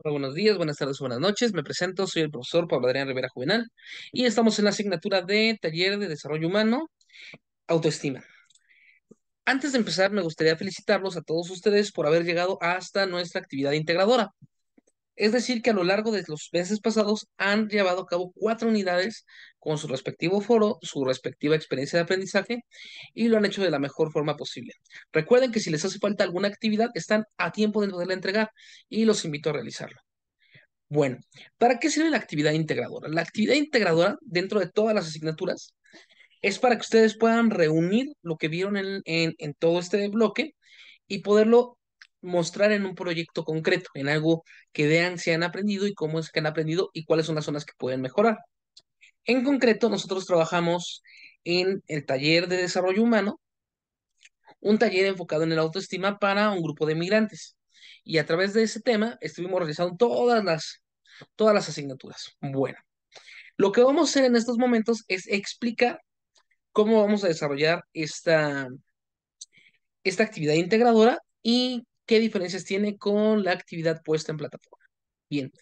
Hola, buenos días, buenas tardes buenas noches. Me presento, soy el profesor Pablo Adrián Rivera Juvenal y estamos en la asignatura de Taller de Desarrollo Humano, Autoestima. Antes de empezar, me gustaría felicitarlos a todos ustedes por haber llegado hasta nuestra actividad integradora. Es decir, que a lo largo de los meses pasados han llevado a cabo cuatro unidades con su respectivo foro, su respectiva experiencia de aprendizaje y lo han hecho de la mejor forma posible. Recuerden que si les hace falta alguna actividad, están a tiempo de poderla entregar y los invito a realizarlo. Bueno, ¿para qué sirve la actividad integradora? La actividad integradora dentro de todas las asignaturas es para que ustedes puedan reunir lo que vieron en, en todo este bloque y poderlo mostrar en un proyecto concreto, en algo que vean si han aprendido y cómo es que han aprendido y cuáles son las zonas que pueden mejorar. En concreto, nosotros trabajamos en el taller de desarrollo humano, un taller enfocado en el autoestima para un grupo de migrantes. Y a través de ese tema estuvimos realizando todas las, todas las asignaturas. Bueno, lo que vamos a hacer en estos momentos es explicar cómo vamos a desarrollar esta, esta actividad integradora y qué diferencias tiene con la actividad puesta en plataforma. Bien,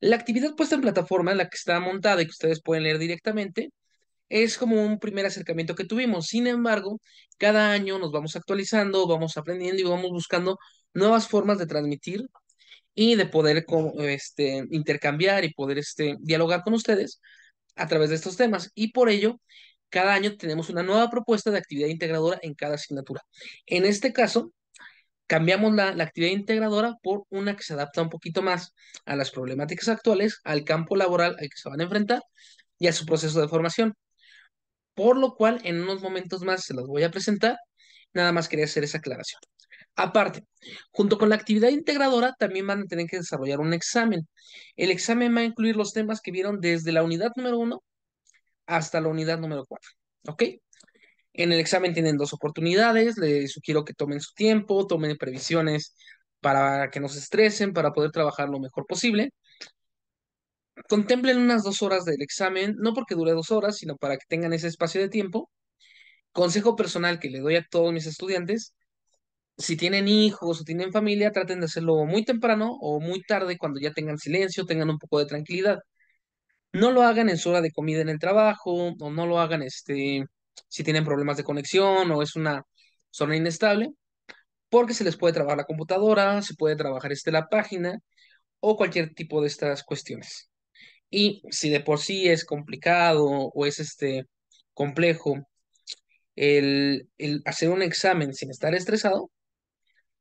la actividad puesta en plataforma, la que está montada y que ustedes pueden leer directamente, es como un primer acercamiento que tuvimos. Sin embargo, cada año nos vamos actualizando, vamos aprendiendo y vamos buscando nuevas formas de transmitir y de poder este, intercambiar y poder este, dialogar con ustedes a través de estos temas. Y por ello, cada año tenemos una nueva propuesta de actividad integradora en cada asignatura. En este caso, cambiamos la, actividad integradora por una que se adapta un poquito más a las problemáticas actuales, al campo laboral al que se van a enfrentar y a su proceso de formación. Por lo cual, en unos momentos más se los voy a presentar. Nada más quería hacer esa aclaración. Aparte, junto con la actividad integradora, también van a tener que desarrollar un examen. El examen va a incluir los temas que vieron desde la unidad número uno hasta la unidad número 4. ¿Ok? En el examen tienen dos oportunidades, les sugiero que tomen su tiempo, tomen previsiones para que no se estresen, para poder trabajar lo mejor posible. Contemplen unas dos horas del examen, no porque dure dos horas, sino para que tengan ese espacio de tiempo. Consejo personal que le doy a todos mis estudiantes, si tienen hijos o tienen familia, traten de hacerlo muy temprano o muy tarde cuando ya tengan silencio, tengan un poco de tranquilidad. No lo hagan en su hora de comida en el trabajo o no lo hagan este si tienen problemas de conexión o es una zona inestable, porque se les puede trabajar la computadora, se puede trabajar este, la página o cualquier tipo de estas cuestiones. Y si de por sí es complicado o es este, complejo el, el hacer un examen sin estar estresado,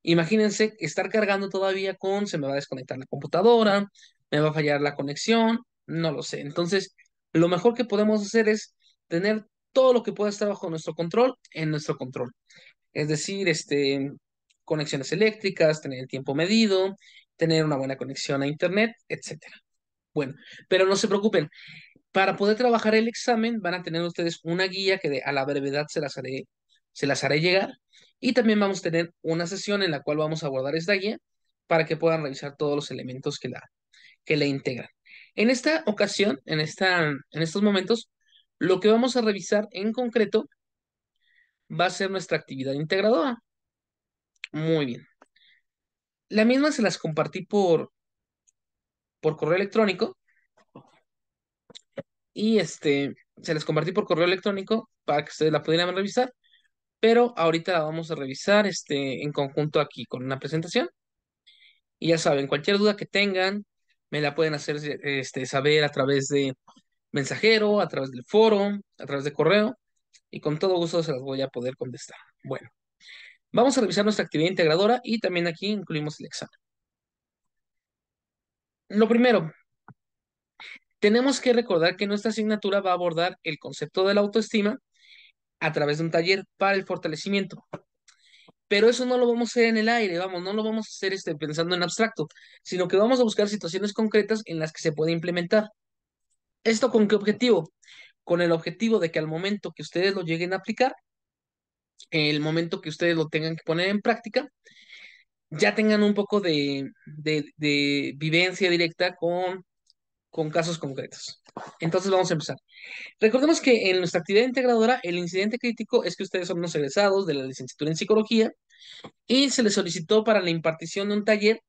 imagínense estar cargando todavía con se me va a desconectar la computadora, me va a fallar la conexión, no lo sé. Entonces, lo mejor que podemos hacer es tener todo lo que pueda estar bajo nuestro control, en nuestro control. Es decir, este, conexiones eléctricas, tener el tiempo medido, tener una buena conexión a Internet, etc. Bueno, pero no se preocupen. Para poder trabajar el examen van a tener ustedes una guía que a la brevedad se las, haré, se las haré llegar y también vamos a tener una sesión en la cual vamos a abordar esta guía para que puedan revisar todos los elementos que la, que integran. En esta ocasión, en, esta, en estos momentos, lo que vamos a revisar en concreto va a ser nuestra actividad integradora. Muy bien. La misma se las compartí por, por correo electrónico. Y este, se las compartí por correo electrónico para que ustedes la pudieran revisar. Pero ahorita la vamos a revisar este, en conjunto aquí con una presentación. Y ya saben, cualquier duda que tengan, me la pueden hacer este, saber a través de mensajero, a través del foro, a través de correo, y con todo gusto se las voy a poder contestar. Bueno, vamos a revisar nuestra actividad integradora y también aquí incluimos el examen. Lo primero, tenemos que recordar que nuestra asignatura va a abordar el concepto de la autoestima a través de un taller para el fortalecimiento. Pero eso no lo vamos a hacer en el aire, vamos, no lo vamos a hacer este, pensando en abstracto, sino que vamos a buscar situaciones concretas en las que se puede implementar. ¿Esto con qué objetivo? Con el objetivo de que al momento que ustedes lo lleguen a aplicar, el momento que ustedes lo tengan que poner en práctica, ya tengan un poco de, vivencia directa con, con casos concretos. Entonces vamos a empezar. Recordemos que en nuestra actividad integradora, el incidente crítico es que ustedes son unos egresados de la licenciatura en psicología y se les solicitó para la impartición de un taller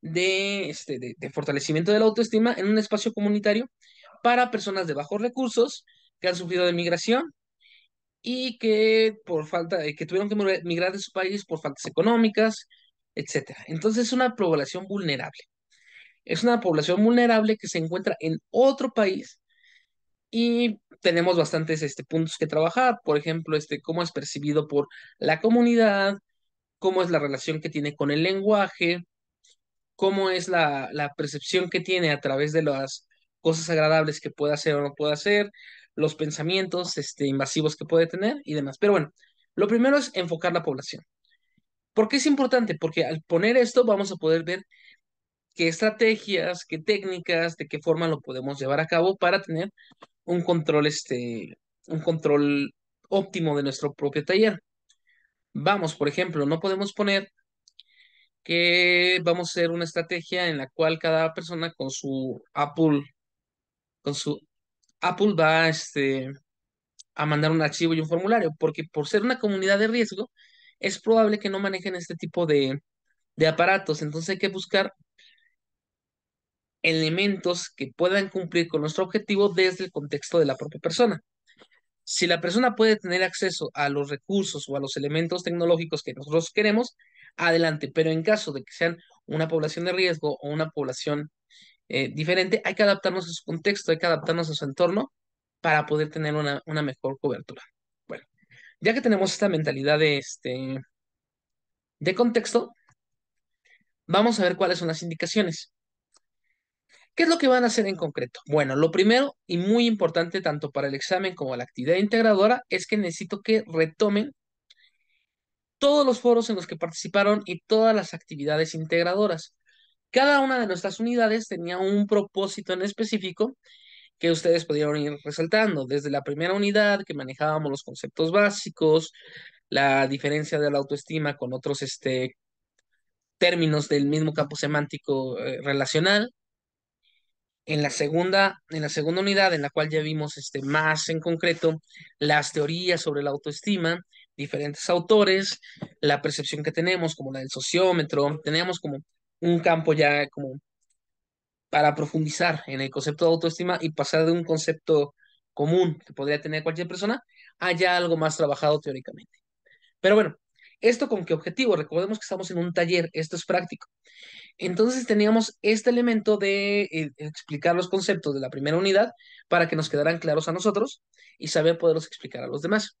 de, este, de fortalecimiento de la autoestima en un espacio comunitario para personas de bajos recursos que han sufrido de migración y que por falta eh, que tuvieron que migrar de su país por faltas económicas, etc. Entonces es una población vulnerable. Es una población vulnerable que se encuentra en otro país y tenemos bastantes este, puntos que trabajar, por ejemplo, este cómo es percibido por la comunidad, cómo es la relación que tiene con el lenguaje, cómo es la, la percepción que tiene a través de las cosas agradables que puede hacer o no puede hacer, los pensamientos este, invasivos que puede tener y demás. Pero bueno, lo primero es enfocar la población. ¿Por qué es importante? Porque al poner esto vamos a poder ver qué estrategias, qué técnicas, de qué forma lo podemos llevar a cabo para tener un control, este, un control óptimo de nuestro propio taller. Vamos, por ejemplo, no podemos poner que vamos a hacer una estrategia en la cual cada persona con su Apple con su Apple va este, a mandar un archivo y un formulario, porque por ser una comunidad de riesgo, es probable que no manejen este tipo de, de aparatos. Entonces hay que buscar elementos que puedan cumplir con nuestro objetivo desde el contexto de la propia persona. Si la persona puede tener acceso a los recursos o a los elementos tecnológicos que nosotros queremos, adelante, pero en caso de que sean una población de riesgo o una población eh, diferente, hay que adaptarnos a su contexto, hay que adaptarnos a su entorno para poder tener una, una mejor cobertura. Bueno, ya que tenemos esta mentalidad de, este, de contexto, vamos a ver cuáles son las indicaciones. ¿Qué es lo que van a hacer en concreto? Bueno, lo primero y muy importante tanto para el examen como la actividad integradora es que necesito que retomen todos los foros en los que participaron y todas las actividades integradoras. Cada una de nuestras unidades tenía un propósito en específico que ustedes pudieron ir resaltando, desde la primera unidad que manejábamos los conceptos básicos, la diferencia de la autoestima con otros este, términos del mismo campo semántico eh, relacional. En la, segunda, en la segunda unidad, en la cual ya vimos este, más en concreto las teorías sobre la autoestima, diferentes autores, la percepción que tenemos, como la del sociómetro, teníamos como un campo ya como para profundizar en el concepto de autoestima y pasar de un concepto común que podría tener cualquier persona a ya algo más trabajado teóricamente. Pero bueno, ¿esto con qué objetivo? Recordemos que estamos en un taller, esto es práctico. Entonces teníamos este elemento de eh, explicar los conceptos de la primera unidad para que nos quedaran claros a nosotros y saber poderlos explicar a los demás.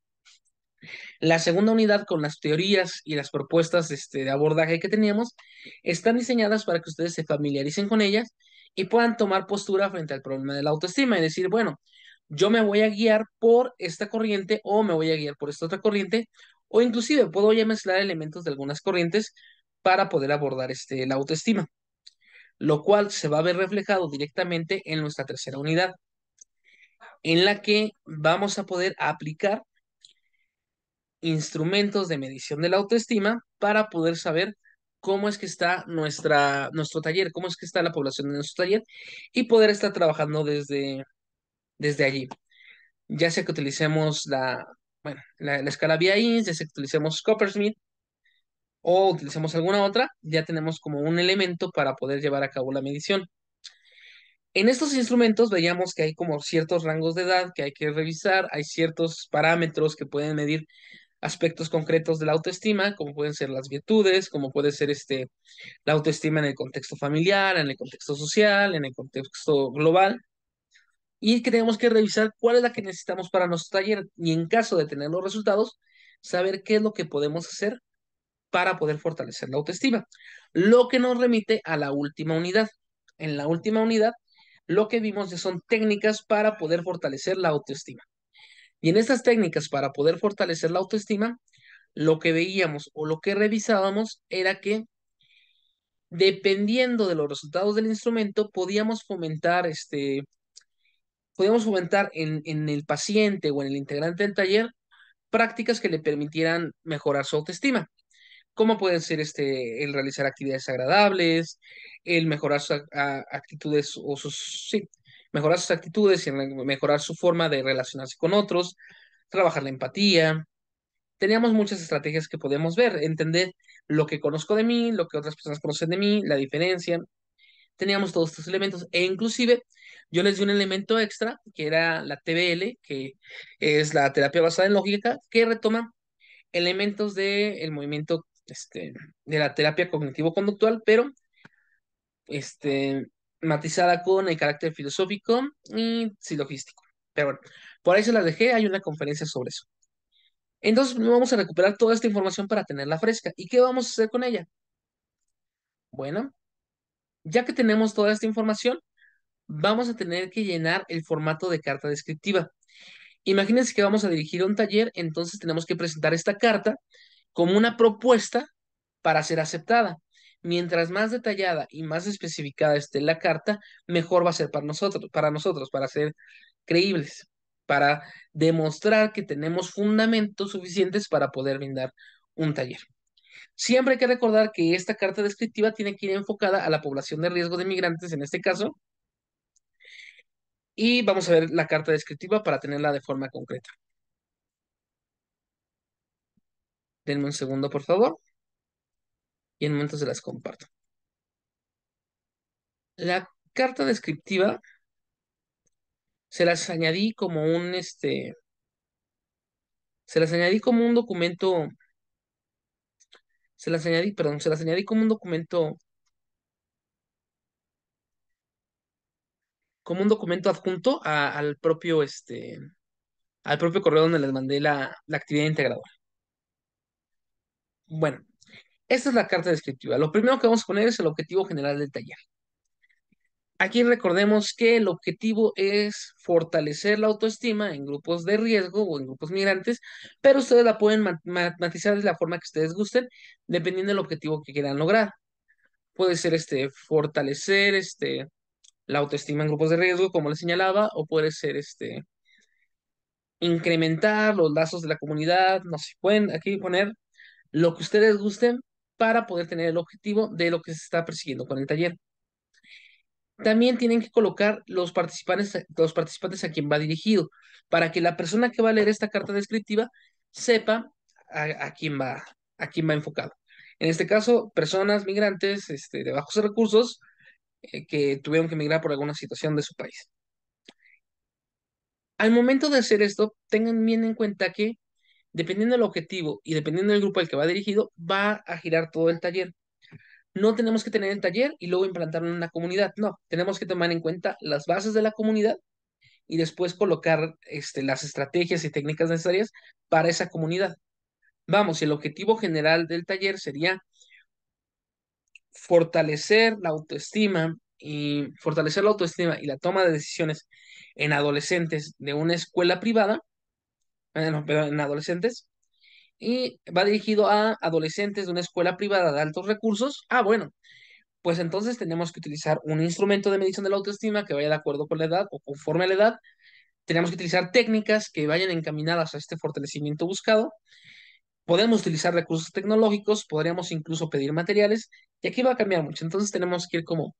La segunda unidad con las teorías y las propuestas este, de abordaje que teníamos están diseñadas para que ustedes se familiaricen con ellas y puedan tomar postura frente al problema de la autoestima y decir, bueno, yo me voy a guiar por esta corriente o me voy a guiar por esta otra corriente o inclusive puedo ya mezclar elementos de algunas corrientes para poder abordar este, la autoestima, lo cual se va a ver reflejado directamente en nuestra tercera unidad, en la que vamos a poder aplicar instrumentos de medición de la autoestima para poder saber cómo es que está nuestra, nuestro taller, cómo es que está la población de nuestro taller y poder estar trabajando desde, desde allí. Ya sea que utilicemos la, bueno, la, escala VI, ya sea que utilicemos Coppersmith o utilicemos alguna otra, ya tenemos como un elemento para poder llevar a cabo la medición. En estos instrumentos veíamos que hay como ciertos rangos de edad que hay que revisar, hay ciertos parámetros que pueden medir aspectos concretos de la autoestima, como pueden ser las virtudes, como puede ser este, la autoestima en el contexto familiar, en el contexto social, en el contexto global, y tenemos que revisar cuál es la que necesitamos para nuestro taller y en caso de tener los resultados, saber qué es lo que podemos hacer para poder fortalecer la autoestima. Lo que nos remite a la última unidad. En la última unidad, lo que vimos ya son técnicas para poder fortalecer la autoestima. Y en estas técnicas para poder fortalecer la autoestima, lo que veíamos o lo que revisábamos era que dependiendo de los resultados del instrumento, podíamos fomentar este podíamos fomentar en, en el paciente o en el integrante del taller prácticas que le permitieran mejorar su autoestima. Como pueden ser este, el realizar actividades agradables, el mejorar sus actitudes o sus, mejorar sus actitudes y mejorar su forma de relacionarse con otros, trabajar la empatía. Teníamos muchas estrategias que podemos ver, entender lo que conozco de mí, lo que otras personas conocen de mí, la diferencia. Teníamos todos estos elementos e inclusive yo les di un elemento extra que era la TBL, que es la terapia basada en lógica, que retoma elementos del movimiento este, de la terapia cognitivo-conductual, pero este, matizada con el carácter filosófico y silogístico. Pero bueno, por ahí se la dejé, hay una conferencia sobre eso. Entonces vamos a recuperar toda esta información para tenerla fresca. ¿Y qué vamos a hacer con ella? Bueno, ya que tenemos toda esta información, vamos a tener que llenar el formato de carta descriptiva. Imagínense que vamos a dirigir un taller, entonces tenemos que presentar esta carta como una propuesta para ser aceptada mientras más detallada y más especificada esté la carta, mejor va a ser para nosotros, para nosotros, para ser creíbles, para demostrar que tenemos fundamentos suficientes para poder brindar un taller. Siempre hay que recordar que esta carta descriptiva tiene que ir enfocada a la población de riesgo de migrantes, en este caso, y vamos a ver la carta descriptiva para tenerla de forma concreta. Denme un segundo, por favor y en momentos se las comparto. La carta descriptiva se las añadí como un este se las añadí como un documento se las añadí, perdón, se las añadí como un documento como un documento adjunto al propio este al propio correo donde les mandé la, la actividad integradora. Bueno, esta es la carta descriptiva. Lo primero que vamos a poner es el objetivo general del taller. Aquí recordemos que el objetivo es fortalecer la autoestima en grupos de riesgo o en grupos migrantes, pero ustedes la pueden matizar de la forma que ustedes gusten, dependiendo del objetivo que quieran lograr. Puede ser este, fortalecer este, la autoestima en grupos de riesgo, como les señalaba, o puede ser este, incrementar los lazos de la comunidad, no sé, pueden aquí poner lo que ustedes gusten, para poder tener el objetivo de lo que se está persiguiendo con el taller. También tienen que colocar los participantes, a quien va dirigido, para que la persona que va a leer esta carta descriptiva sepa a, quién, va, a quién va enfocado. En este caso, personas migrantes este, de bajos recursos eh, que tuvieron que migrar por alguna situación de su país. Al momento de hacer esto, tengan bien en cuenta que dependiendo del objetivo y dependiendo del grupo al que va dirigido, va a girar todo el taller. No tenemos que tener el taller y luego implantarlo en una comunidad, no, tenemos que tomar en cuenta las bases de la comunidad y después colocar este, las estrategias y técnicas necesarias para esa comunidad. Vamos, el objetivo general del taller sería fortalecer la autoestima y fortalecer la autoestima y la toma de decisiones en adolescentes de una escuela privada en, eh, en adolescentes, y va dirigido a adolescentes de una escuela privada de altos recursos. Ah, bueno, pues entonces tenemos que utilizar un instrumento de medición de la autoestima que vaya de acuerdo con la edad o conforme a la edad. Tenemos que utilizar técnicas que vayan encaminadas a este fortalecimiento buscado. Podemos utilizar recursos tecnológicos, podríamos incluso pedir materiales, y aquí va a cambiar mucho. Entonces tenemos que ir como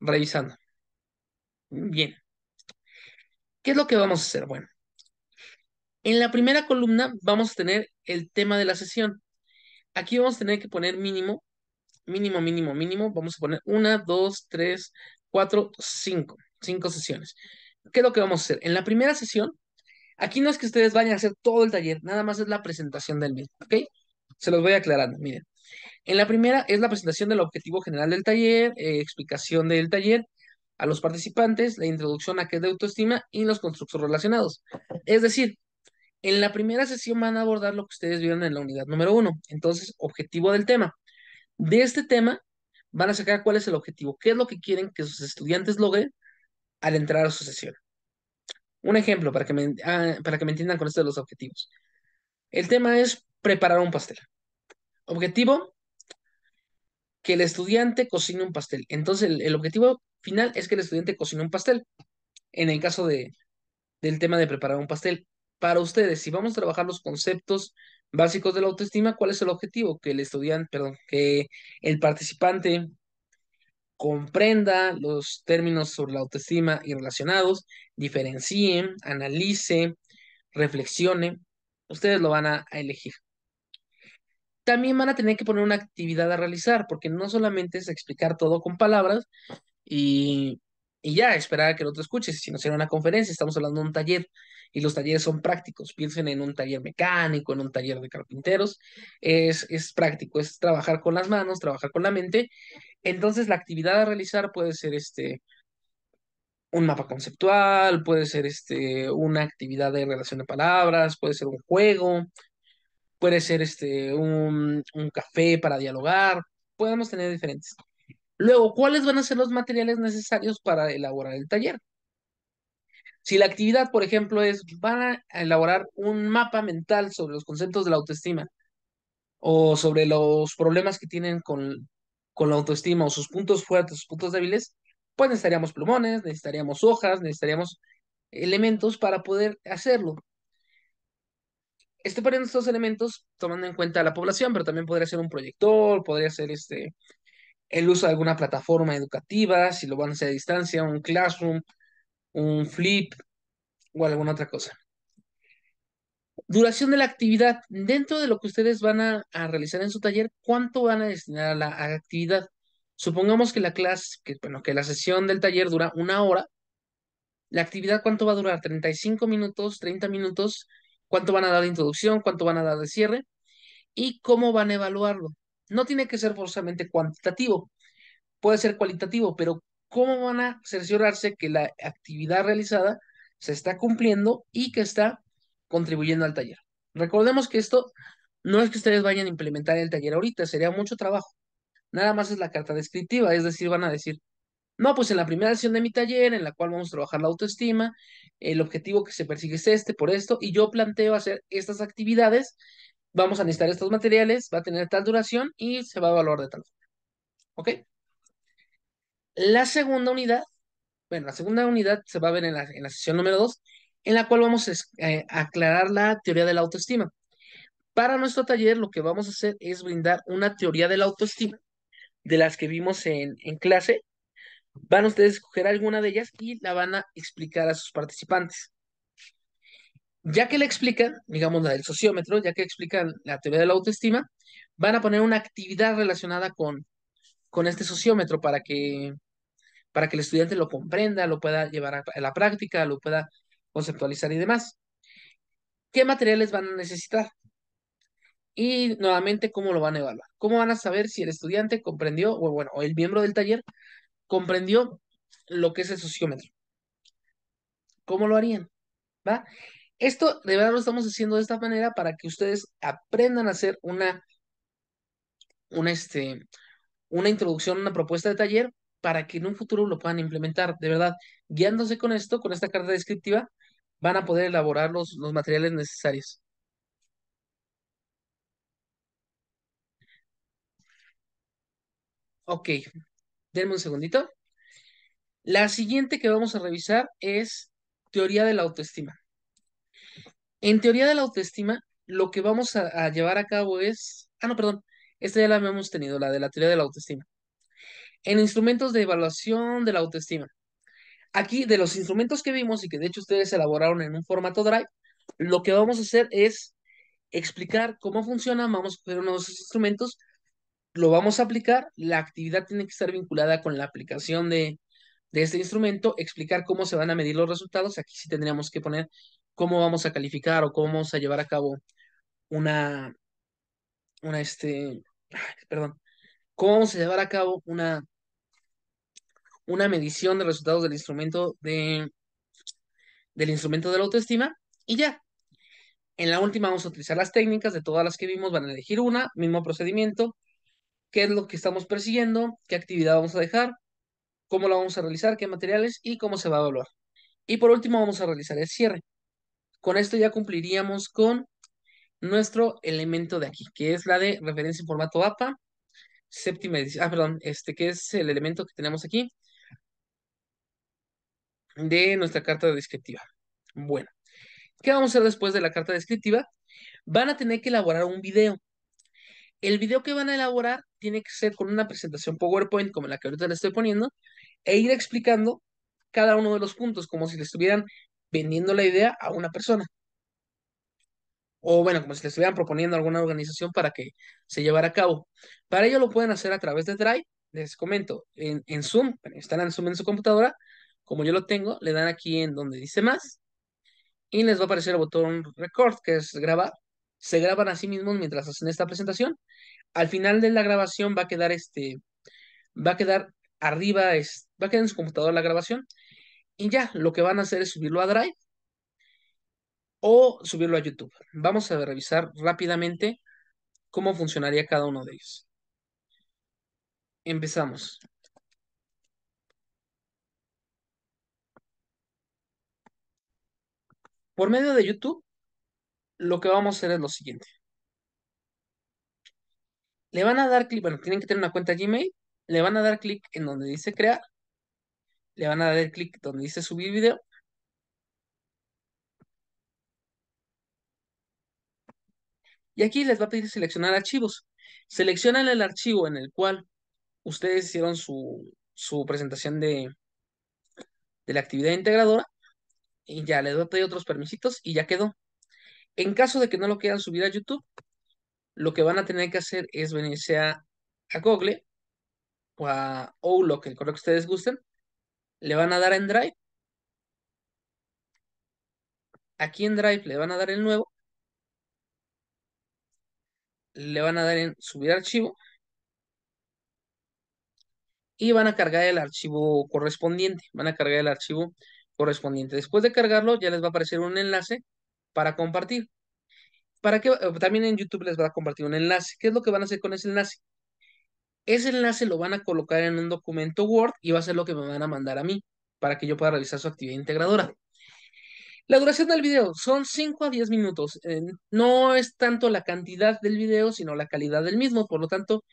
revisando. Bien. ¿Qué es lo que vamos a hacer? Bueno, en la primera columna vamos a tener el tema de la sesión. Aquí vamos a tener que poner mínimo, mínimo, mínimo, mínimo. Vamos a poner una, dos, tres, cuatro, cinco. Cinco sesiones. ¿Qué es lo que vamos a hacer? En la primera sesión, aquí no es que ustedes vayan a hacer todo el taller, nada más es la presentación del mismo, ¿ok? Se los voy aclarando, miren. En la primera es la presentación del objetivo general del taller, eh, explicación del taller, a los participantes, la introducción a qué es de autoestima y los constructos relacionados. Es decir, en la primera sesión van a abordar lo que ustedes vieron en la unidad número uno. Entonces, objetivo del tema. De este tema van a sacar cuál es el objetivo, qué es lo que quieren que sus estudiantes logren al entrar a su sesión. Un ejemplo para que me, ah, para que me entiendan con esto de los objetivos. El tema es preparar un pastel. Objetivo, que el estudiante cocine un pastel. Entonces, el, objetivo final es que el estudiante cocine un pastel. En el caso de, del tema de preparar un pastel para ustedes, si vamos a trabajar los conceptos básicos de la autoestima, ¿cuál es el objetivo? Que el estudiante, perdón, que el participante comprenda los términos sobre la autoestima y relacionados, diferencie, analice, reflexione. Ustedes lo van a, a elegir. También van a tener que poner una actividad a realizar, porque no solamente es explicar todo con palabras y y ya, esperar a que lo otro escuche. Si no será una conferencia, estamos hablando de un taller y los talleres son prácticos. Piensen en un taller mecánico, en un taller de carpinteros. Es, es práctico, es trabajar con las manos, trabajar con la mente. Entonces, la actividad a realizar puede ser este un mapa conceptual, puede ser este una actividad de relación de palabras, puede ser un juego, puede ser este un, un café para dialogar. Podemos tener diferentes. Luego, ¿cuáles van a ser los materiales necesarios para elaborar el taller? Si la actividad, por ejemplo, es, van a elaborar un mapa mental sobre los conceptos de la autoestima o sobre los problemas que tienen con, con la autoestima o sus puntos fuertes, sus puntos débiles, pues necesitaríamos plumones, necesitaríamos hojas, necesitaríamos elementos para poder hacerlo. Estoy poniendo estos elementos tomando en cuenta la población, pero también podría ser un proyector, podría ser este, el uso de alguna plataforma educativa, si lo van a hacer a distancia, un classroom, un flip o alguna otra cosa. Duración de la actividad. Dentro de lo que ustedes van a, realizar en su taller, ¿cuánto van a destinar a la actividad? Supongamos que la clase, que, bueno, que la sesión del taller dura una hora. ¿La actividad cuánto va a durar? ¿35 minutos? ¿30 minutos? ¿Cuánto van a dar de introducción? ¿Cuánto van a dar de cierre? ¿Y cómo van a evaluarlo? No tiene que ser forzosamente cuantitativo, puede ser cualitativo, pero ¿cómo van a cerciorarse que la actividad realizada se está cumpliendo y que está contribuyendo al taller? Recordemos que esto no es que ustedes vayan a implementar el taller ahorita, sería mucho trabajo. Nada más es la carta descriptiva, es decir, van a decir, no, pues en la primera sesión de mi taller, en la cual vamos a trabajar la autoestima, el objetivo que se persigue es este, por esto, y yo planteo hacer estas actividades vamos a necesitar estos materiales, va a tener tal duración y se va a evaluar de tal forma. ¿Ok? La segunda unidad, bueno, la segunda unidad se va a ver en la, en la sesión número 2, en la cual vamos a eh, aclarar la teoría de la autoestima. Para nuestro taller lo que vamos a hacer es brindar una teoría de la autoestima de las que vimos en, en clase. Van ustedes a escoger alguna de ellas y la van a explicar a sus participantes ya que le explican, digamos la del sociómetro, ya que explican la teoría de la autoestima, van a poner una actividad relacionada con, con este sociómetro para que, para que el estudiante lo comprenda, lo pueda llevar a, la práctica, lo pueda conceptualizar y demás. ¿Qué materiales van a necesitar? Y nuevamente, ¿cómo lo van a evaluar? ¿Cómo van a saber si el estudiante comprendió, o bueno, o el miembro del taller comprendió lo que es el sociómetro? ¿Cómo lo harían? ¿Va? Esto de verdad lo estamos haciendo de esta manera para que ustedes aprendan a hacer una, este, una introducción, una propuesta de taller para que en un futuro lo puedan implementar. De verdad, guiándose con esto, con esta carta descriptiva, van a poder elaborar los, los materiales necesarios. Ok, denme un segundito. La siguiente que vamos a revisar es teoría de la autoestima. En teoría de la autoestima, lo que vamos a, llevar a cabo es, ah, no, perdón, esta ya la hemos tenido, la de la teoría de la autoestima. En instrumentos de evaluación de la autoestima. Aquí, de los instrumentos que vimos y que de hecho ustedes elaboraron en un formato Drive, lo que vamos a hacer es explicar cómo funciona, vamos a coger uno de esos instrumentos, lo vamos a aplicar, la actividad tiene que estar vinculada con la aplicación de este instrumento, explicar cómo se van a medir los resultados, aquí sí tendríamos que poner cómo vamos a calificar o cómo vamos a llevar a cabo una, una este, perdón, cómo vamos a llevar a cabo una, una medición de resultados del instrumento de, del instrumento de la autoestima y ya. En la última vamos a utilizar las técnicas de todas las que vimos, van a elegir una, mismo procedimiento, qué es lo que estamos persiguiendo, qué actividad vamos a dejar, cómo la vamos a realizar, qué materiales y cómo se va a evaluar. Y por último vamos a realizar el cierre. Con esto ya cumpliríamos con nuestro elemento de aquí, que es la de referencia en formato APA, séptima edición, ah, perdón, este que es el elemento que tenemos aquí de nuestra carta descriptiva. Bueno, ¿qué vamos a hacer después de la carta descriptiva? Van a tener que elaborar un video. El video que van a elaborar tiene que ser con una presentación PowerPoint como la que ahorita le estoy poniendo e ir explicando cada uno de los puntos como si le estuvieran vendiendo la idea a una persona. O bueno, como si le estuvieran proponiendo a alguna organización para que se llevara a cabo. Para ello lo pueden hacer a través de Drive, les comento, en, en Zoom, en Zoom en su computadora, como yo lo tengo, le dan aquí en donde dice más y les va a aparecer el botón record, que es grabar. Se graban a sí mismos mientras hacen esta presentación. Al final de la grabación va a quedar este, va a quedar arriba, es, va a quedar en su computadora la grabación y ya, lo que van a hacer es subirlo a Drive o subirlo a YouTube. Vamos a revisar rápidamente cómo funcionaría cada uno de ellos. Empezamos. Por medio de YouTube, lo que vamos a hacer es lo siguiente. Le van a dar clic, bueno, tienen que tener una cuenta Gmail, le van a dar clic en donde dice crear le van a dar el clic donde dice subir video. Y aquí les va a pedir seleccionar archivos. Seleccionan el archivo en el cual ustedes hicieron su, su presentación de, la actividad integradora y ya les va a pedir otros permisitos y ya quedó. En caso de que no lo quieran subir a YouTube, lo que van a tener que hacer es venirse a, a Google o a Outlook, el correo que ustedes gusten, le van a dar en Drive. Aquí en Drive le van a dar el nuevo. Le van a dar en subir archivo. Y van a cargar el archivo correspondiente. Van a cargar el archivo correspondiente. Después de cargarlo, ya les va a aparecer un enlace para compartir. ¿Para que eh, También en YouTube les va a compartir un enlace. ¿Qué es lo que van a hacer con ese enlace? Ese enlace lo van a colocar en un documento Word y va a ser lo que me van a mandar a mí para que yo pueda realizar su actividad integradora. La duración del video son 5 a 10 minutos. Eh, no es tanto la cantidad del video, sino la calidad del mismo. Por lo tanto,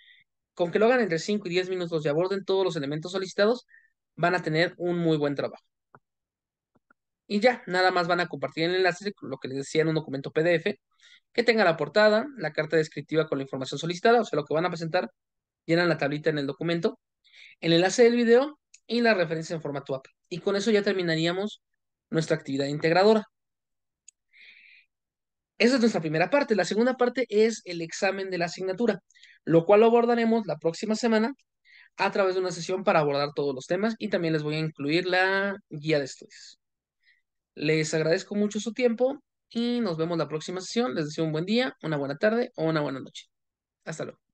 con que lo hagan entre 5 y 10 minutos y aborden todos los elementos solicitados, van a tener un muy buen trabajo. Y ya, nada más van a compartir el enlace, lo que les decía en un documento PDF, que tenga la portada, la carta descriptiva con la información solicitada, o sea, lo que van a presentar llenan la tablita en el documento, el enlace del video y la referencia en formato app. Y con eso ya terminaríamos nuestra actividad integradora. Esa es nuestra primera parte. La segunda parte es el examen de la asignatura, lo cual lo abordaremos la próxima semana a través de una sesión para abordar todos los temas y también les voy a incluir la guía de estudios. Les agradezco mucho su tiempo y nos vemos la próxima sesión. Les deseo un buen día, una buena tarde o una buena noche. Hasta luego.